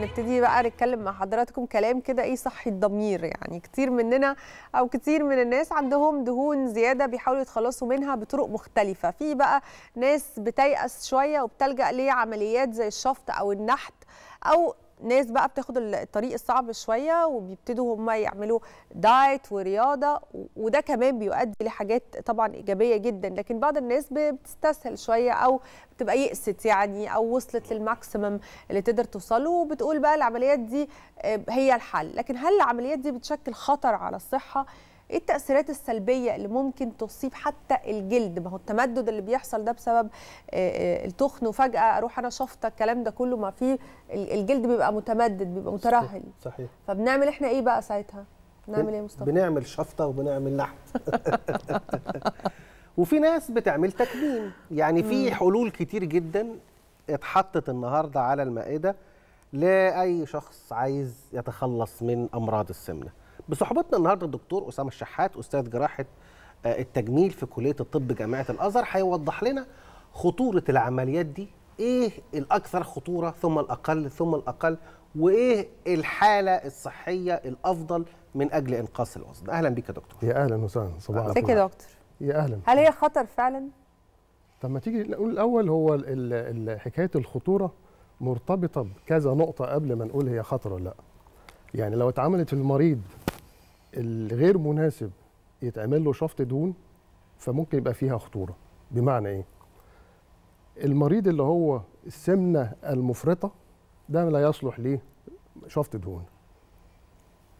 هنبتدي بقى نتكلم مع حضراتكم كلام كده ايه صحي الضمير يعني كتير مننا او كتير من الناس عندهم دهون زياده بيحاولوا يتخلصوا منها بطرق مختلفه في بقى ناس بتيأس شويه وبتلجأ لعمليات زي الشفط او النحت او ناس بقى بتاخد الطريق الصعب شويه وبيبتدوا هم يعملوا دايت ورياضه وده كمان بيؤدي لحاجات طبعا ايجابيه جدا لكن بعض الناس بتستسهل شويه او بتبقى يئست يعني او وصلت للماكسيمم اللي تقدر توصله وبتقول بقى العمليات دي آه، هي الحل لكن هل العمليات دي بتشكل خطر على الصحه ايه التاثيرات السلبيه اللي ممكن تصيب حتى الجلد ما هو التمدد اللي بيحصل ده بسبب آه، آه، التخن وفجاه اروح انا شفطه الكلام ده كله ما في الجلد بيبقى متمدد بيبقى مترهل صحيح فبنعمل احنا ايه بقى ساعتها بنعمل ايه مصطفى بنعمل شفطه وبنعمل لحم وفي ناس بتعمل تكميم يعني في حلول كتير جدا اتحطت النهارده على المائده لاي شخص عايز يتخلص من امراض السمنه بصحبتنا النهارده الدكتور اسامه الشحات استاذ جراحه آه، التجميل في كليه الطب جامعه الازهر هيوضح لنا خطوره العمليات دي ايه الاكثر خطوره ثم الاقل ثم الاقل وايه الحاله الصحيه الافضل من اجل انقاذ الوزن اهلا بك يا دكتور يا اهلا وسهلا صباح الخير يا دكتور يا اهلا هل هي خطر فعلا طب ما تيجي نقول الاول هو حكايه الخطوره مرتبطه بكذا نقطه قبل ما نقول هي خطر ولا لا يعني لو اتعملت المريض الغير مناسب يتعمل له شفط دهون فممكن يبقى فيها خطوره بمعنى ايه المريض اللي هو السمنه المفرطه ده لا يصلح ليه شفط دهون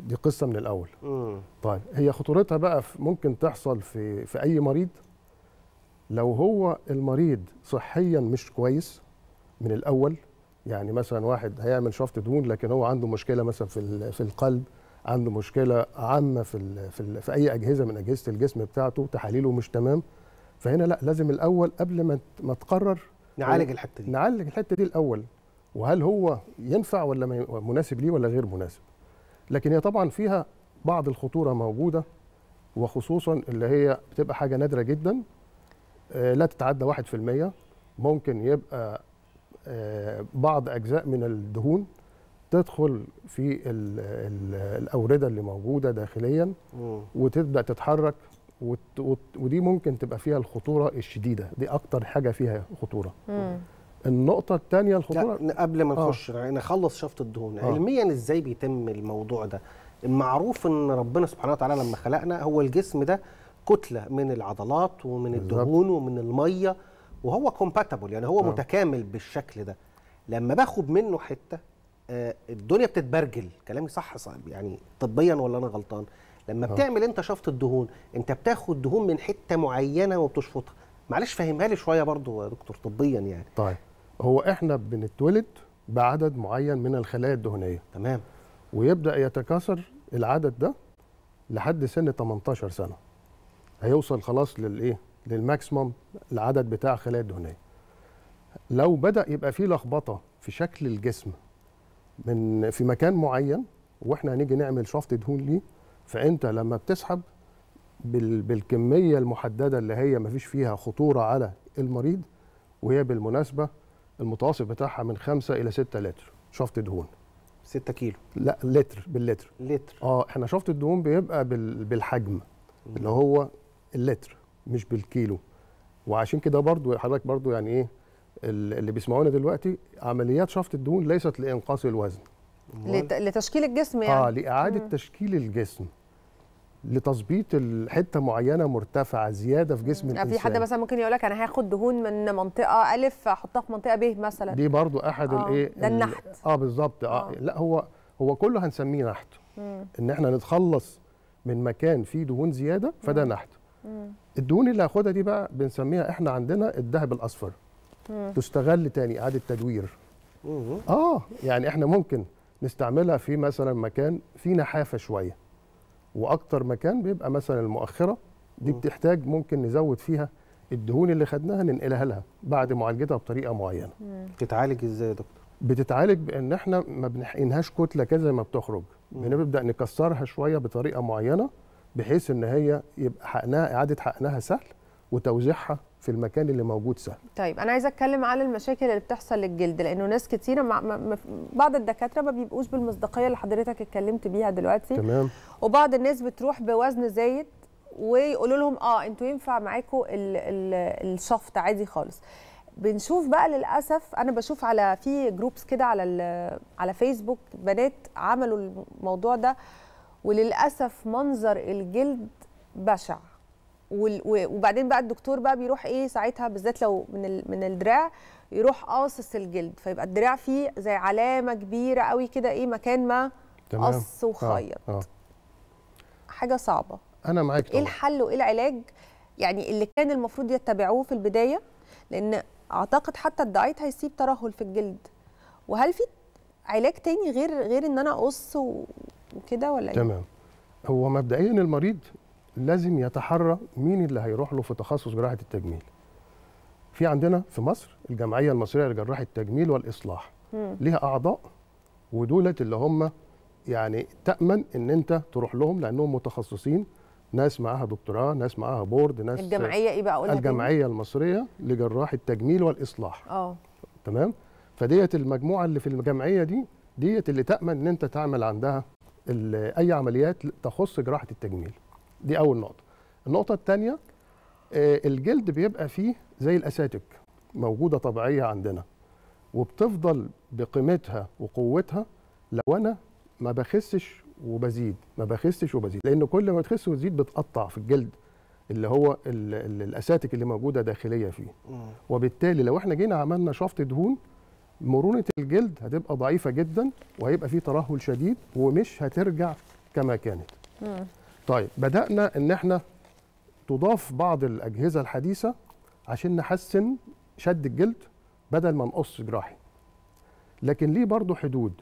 دي قصه من الاول مم. طيب هي خطورتها بقى ممكن تحصل في في اي مريض لو هو المريض صحيا مش كويس من الاول يعني مثلا واحد هيعمل شفط دهون لكن هو عنده مشكله مثلا في في القلب عنده مشكله عامه في الـ في, الـ في اي اجهزه من اجهزه الجسم بتاعته تحاليله مش تمام فهنا لا لازم الاول قبل ما ما تقرر نعالج الحته دي نعالج الحته دي الاول وهل هو ينفع ولا مناسب ليه ولا غير مناسب لكن هي طبعا فيها بعض الخطوره موجوده وخصوصا اللي هي بتبقى حاجه نادره جدا آه، لا تتعدى 1% ممكن يبقى آه، بعض اجزاء من الدهون تدخل في الـ الـ الاورده اللي موجوده داخليا وتبدا تتحرك ودي ممكن تبقى فيها الخطوره الشديده دي اكتر حاجه فيها خطوره مم. النقطه الثانيه الخطوره قبل ما آه. نخش آه. نخلص شفط الدهون آه. علميا ازاي بيتم الموضوع ده معروف ان ربنا سبحانه وتعالى لما خلقنا هو الجسم ده كتله من العضلات ومن بالزبط. الدهون ومن الميه وهو كومباتبل يعني هو آه. متكامل بالشكل ده لما باخد منه حته آه، الدنيا بتتبرجل كلامي صح صعب يعني طبيا ولا انا غلطان لما آه. بتعمل انت شفط الدهون انت بتاخد دهون من حته معينه وبتشفطها معلش فهمها لي شويه برضو يا دكتور طبيا يعني طيب هو احنا بنتولد بعدد معين من الخلايا الدهنيه تمام ويبدا يتكاثر العدد ده لحد سن 18 سنه هيوصل خلاص للايه للماكسيمم العدد بتاع الخلايا الدهنيه لو بدا يبقى فيه لخبطه في شكل الجسم من في مكان معين واحنا هنيجي نعمل شفط دهون ليه فانت لما بتسحب بالكميه المحدده اللي هي ما فيش فيها خطوره على المريض وهي بالمناسبه المتوسط بتاعها من 5 الى 6 لتر شفط دهون 6 كيلو لا لتر باللتر لتر اه احنا شفط الدهون بيبقى بالحجم اللي هو اللتر مش بالكيلو وعشان كده برضو حضرتك برضو يعني ايه اللي بيسمعونا دلوقتي عمليات شفط الدهون ليست لانقاص الوزن لتشكيل الجسم يعني اه لاعاده مم. تشكيل الجسم لتظبيط الحته معينه مرتفعه زياده في جسم آه، الانسان في حد مثلا ممكن يقول لك انا هاخد دهون من منطقه الف احطها في منطقه ب مثلا دي برضو احد آه الايه ده النحت اه بالظبط آه. آه. لا هو هو كله هنسميه نحت مم. ان احنا نتخلص من مكان فيه دهون زياده فده مم. نحت مم. الدهون اللي هاخدها دي بقى بنسميها احنا عندنا الذهب الاصفر مم. تستغل تاني اعاده تدوير مم. اه يعني احنا ممكن نستعملها في مثلا مكان فيه نحافه شويه واكتر مكان بيبقى مثلا المؤخره دي بتحتاج ممكن نزود فيها الدهون اللي خدناها ننقلها لها بعد معالجتها بطريقه معينه بتتعالج ازاي يا دكتور بتتعالج بان احنا ما بنحقنهاش كتله كذا ما بتخرج بنبدا نكسرها شويه بطريقه معينه بحيث ان هي يبقى حقنها اعاده حقنها سهل وتوزيعها في المكان اللي موجود سهل طيب انا عايزه اتكلم على المشاكل اللي بتحصل للجلد لانه ناس كتيره مع بعض الدكاتره ما بيبقوش بالمصداقيه اللي حضرتك اتكلمت بيها دلوقتي تمام وبعض الناس بتروح بوزن زايد ويقولوا لهم اه انتوا ينفع معاكم الشفط عادي خالص بنشوف بقى للاسف انا بشوف على في جروبس كده على على فيسبوك بنات عملوا الموضوع ده وللاسف منظر الجلد بشع وبعدين بقى الدكتور بقى بيروح ايه ساعتها بالذات لو من من الدراع يروح قاصص الجلد فيبقى الدراع فيه زي علامه كبيره قوي كده ايه مكان ما قص وخيط آه. آه. حاجه صعبه انا معاك إيه طبعا. ايه الحل وايه العلاج يعني اللي كان المفروض يتبعوه في البدايه لان اعتقد حتى الدايت هيسيب ترهل في الجلد وهل في علاج تاني غير غير ان انا اقص وكده ولا ايه تمام هو مبدئيا المريض لازم يتحرى مين اللي هيروح له في تخصص جراحه التجميل في عندنا في مصر الجمعيه المصريه لجراحه التجميل والاصلاح مم. ليها اعضاء ودولت اللي هم يعني تامن ان انت تروح لهم لانهم متخصصين ناس معاها دكتوراه ناس معاها بورد ناس الجمعيه ايه بقى اقولها الجمعيه المصريه لجراحه التجميل والاصلاح اه تمام فديت المجموعه اللي في الجمعيه دي ديت اللي تامن ان انت تعمل عندها اي عمليات تخص جراحه التجميل دي اول نقطه النقطه الثانيه آه، الجلد بيبقى فيه زي الاساتيك موجوده طبيعيه عندنا وبتفضل بقيمتها وقوتها لو انا ما بخسش وبزيد ما بخسش وبزيد لان كل ما تخس وتزيد بتقطع في الجلد اللي هو الاساتيك اللي موجوده داخليه فيه وبالتالي لو احنا جينا عملنا شفط دهون مرونه الجلد هتبقى ضعيفه جدا وهيبقى فيه ترهل شديد ومش هترجع كما كانت طيب بدانا ان احنا تضاف بعض الاجهزه الحديثه عشان نحسن شد الجلد بدل ما نقص جراحي لكن ليه برضه حدود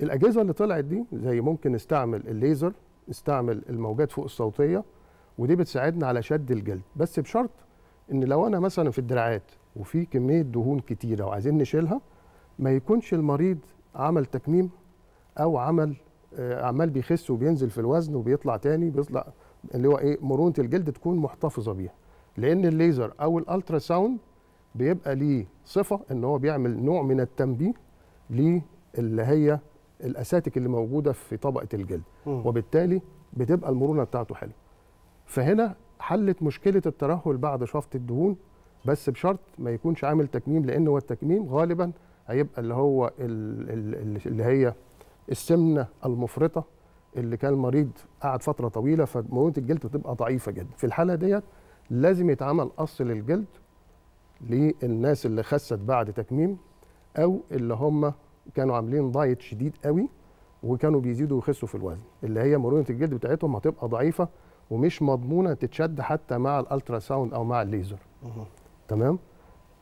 الاجهزه اللي طلعت دي زي ممكن نستعمل الليزر نستعمل الموجات فوق الصوتيه ودي بتساعدنا على شد الجلد بس بشرط ان لو انا مثلا في الدراعات وفي كميه دهون كتيره وعايزين نشيلها ما يكونش المريض عمل تكميم او عمل آه، عمال بيخس وبينزل في الوزن وبيطلع تاني بيطلع اللي هو ايه مرونه الجلد تكون محتفظه بيها لان الليزر او الالترا ساوند بيبقى ليه صفه ان هو بيعمل نوع من التنبيه للي هي الاساتيك اللي موجوده في طبقه الجلد م. وبالتالي بتبقى المرونه بتاعته حلوه فهنا حلت مشكله الترهل بعد شفط الدهون بس بشرط ما يكونش عامل تكميم لان هو التكميم غالبا هيبقى اللي هو اللي هي السمنه المفرطه اللي كان المريض قعد فتره طويله فمرونه الجلد بتبقى ضعيفه جدا في الحاله ديت لازم يتعمل قص للجلد للناس اللي خست بعد تكميم او اللي هم كانوا عاملين دايت شديد قوي وكانوا بيزيدوا ويخسوا في الوزن اللي هي مرونه الجلد بتاعتهم هتبقى ضعيفه ومش مضمونه تتشد حتى مع الالترا ساوند او مع الليزر تمام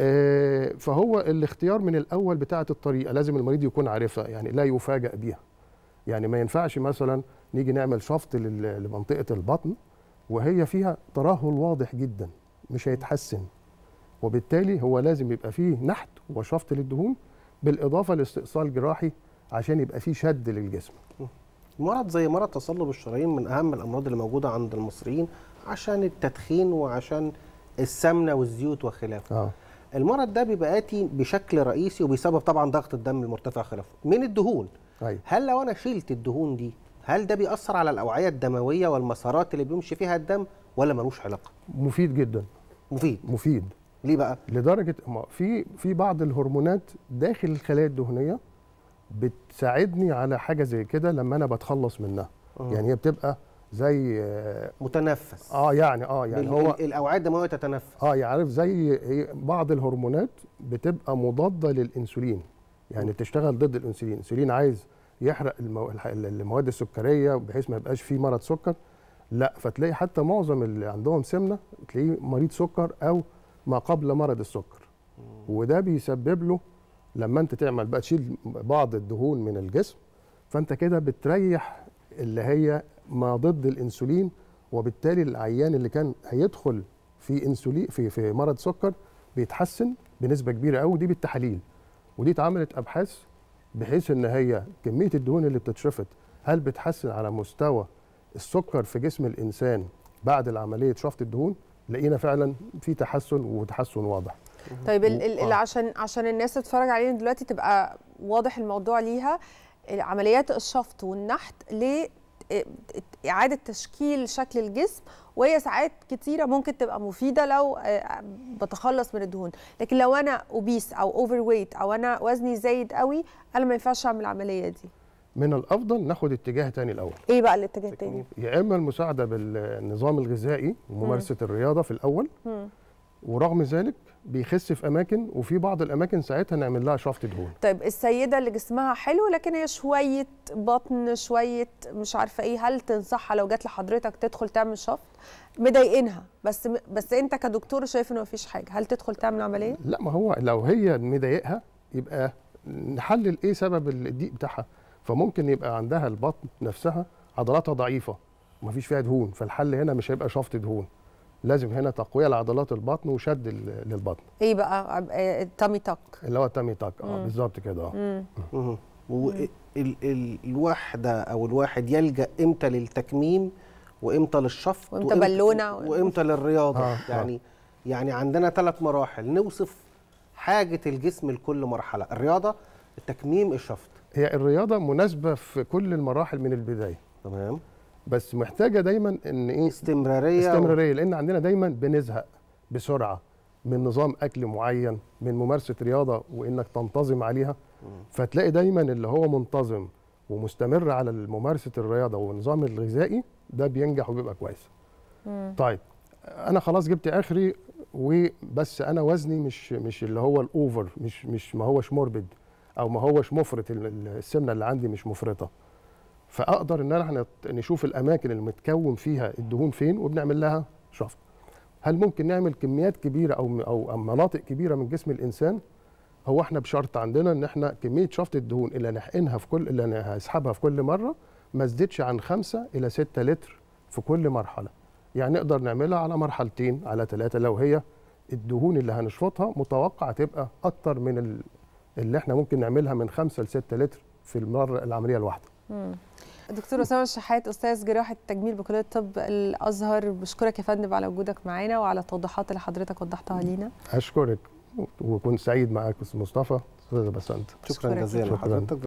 آه، فهو الاختيار من الاول بتاعه الطريقه لازم المريض يكون عارفها يعني لا يفاجأ بيها يعني ما ينفعش مثلا نيجي نعمل شفط لمنطقه البطن وهي فيها ترهل واضح جدا مش هيتحسن وبالتالي هو لازم يبقى فيه نحت وشفط للدهون بالاضافه لاستئصال جراحي عشان يبقى فيه شد للجسم مرض زي مرض تصلب الشرايين من اهم الامراض اللي موجوده عند المصريين عشان التدخين وعشان السمنه والزيوت وخلافه آه. المرض ده بيبقى اتي بشكل رئيسي وبيسبب طبعا ضغط الدم المرتفع خلافه من الدهون أيوة. هل لو انا شلت الدهون دي هل ده بيأثر على الأوعية الدموية والمسارات اللي بيمشي فيها الدم ولا ملوش علاقة؟ مفيد جدا مفيد مفيد ليه بقى؟ لدرجة ما في في بعض الهرمونات داخل الخلايا الدهنية بتساعدني على حاجة زي كده لما أنا بتخلص منها أوه. يعني هي بتبقى زي متنفس اه يعني اه يعني هو الاوعيه الدمويه تتنفس اه يعرف يعني زي بعض الهرمونات بتبقى مضاده للانسولين يعني بتشتغل ضد الانسولين الانسولين عايز يحرق المو... المواد السكريه بحيث ما يبقاش فيه مرض سكر لا فتلاقي حتى معظم اللي عندهم سمنه تلاقيه مريض سكر او ما قبل مرض السكر وده بيسبب له لما انت تعمل بقى تشيل بعض الدهون من الجسم فانت كده بتريح اللي هي ما ضد الانسولين وبالتالي العيان اللي كان هيدخل في انسولين في في مرض سكر بيتحسن بنسبه كبيره قوي دي بالتحاليل ودي اتعملت ابحاث بحيث ان هي كميه الدهون اللي بتتشفط هل بتحسن على مستوى السكر في جسم الانسان بعد العمليه شفط الدهون لقينا فعلا في تحسن وتحسن واضح طيب ال ال آه. عشان عشان الناس تتفرج علينا دلوقتي تبقى واضح الموضوع ليها عمليات الشفط والنحت ليه اعاده تشكيل شكل الجسم وهي ساعات كتيره ممكن تبقى مفيده لو آه، بتخلص من الدهون لكن لو انا اوبيس او اوفر ويت او انا وزني زايد قوي انا ما ينفعش اعمل العمليه دي من الافضل ناخد اتجاه تاني الاول ايه بقى الاتجاه التاني يا اما المساعده بالنظام الغذائي وممارسه الرياضه في الاول مم. ورغم ذلك بيخس في اماكن وفي بعض الاماكن ساعتها نعمل لها شفط دهون طيب السيده اللي جسمها حلو لكن هي شويه بطن شويه مش عارفه ايه هل تنصحها لو جت لحضرتك تدخل تعمل شفط مضايقينها بس بس انت كدكتور شايف انه مفيش حاجه هل تدخل تعمل عمليه لا ما هو لو هي مضايقها يبقى نحلل ايه سبب الضيق بتاعها فممكن يبقى عندها البطن نفسها عضلاتها ضعيفه ومفيش فيها دهون فالحل هنا مش هيبقى شفط دهون لازم هنا تقويه لعضلات البطن وشد للبطن ايه بقى التامي تاك اللي هو التامي تاك اه بالظبط كده اه والواحده او الواحد يلجا امتى للتكميم وامتى للشفط وامتى بالونه وامتى للرياضه آه, آه. يعني يعني عندنا ثلاث مراحل نوصف حاجه الجسم لكل مرحله الرياضه التكميم الشفط هي الرياضه مناسبه في كل المراحل من البدايه تمام بس محتاجه دايما ان ايه استمراريه استمراريه لان عندنا دايما بنزهق بسرعه من نظام اكل معين من ممارسه رياضه وانك تنتظم عليها فتلاقي دايما اللي هو منتظم ومستمر على ممارسه الرياضه والنظام الغذائي ده بينجح وبيبقى كويس طيب انا خلاص جبت اخري وبس انا وزني مش مش اللي هو الاوفر مش مش ما هوش موربد او ما هوش مفرط السمنه اللي عندي مش مفرطه فاقدر ان احنا نشوف الاماكن اللي متكون فيها الدهون فين وبنعمل لها شفط هل ممكن نعمل كميات كبيره او او مناطق كبيره من جسم الانسان هو احنا بشرط عندنا ان احنا كميه شفط الدهون اللي نحقنها في كل اللي هسحبها في كل مره ما تزيدش عن 5 الى 6 لتر في كل مرحله يعني نقدر نعملها على مرحلتين على ثلاثه لو هي الدهون اللي هنشفطها متوقع تبقى اكتر من اللي احنا ممكن نعملها من 5 ل 6 لتر في المره العمليه الواحده دكتور اسامه الشحات استاذ جراحه التجميل بكليه طب الازهر بشكرك يا فندم على وجودك معانا وعلى التوضيحات اللي حضرتك وضحتها لينا اشكرك وكنت سعيد معاك استاذ مصطفى استاذ بسنت شكرا جزيلا لحضرتك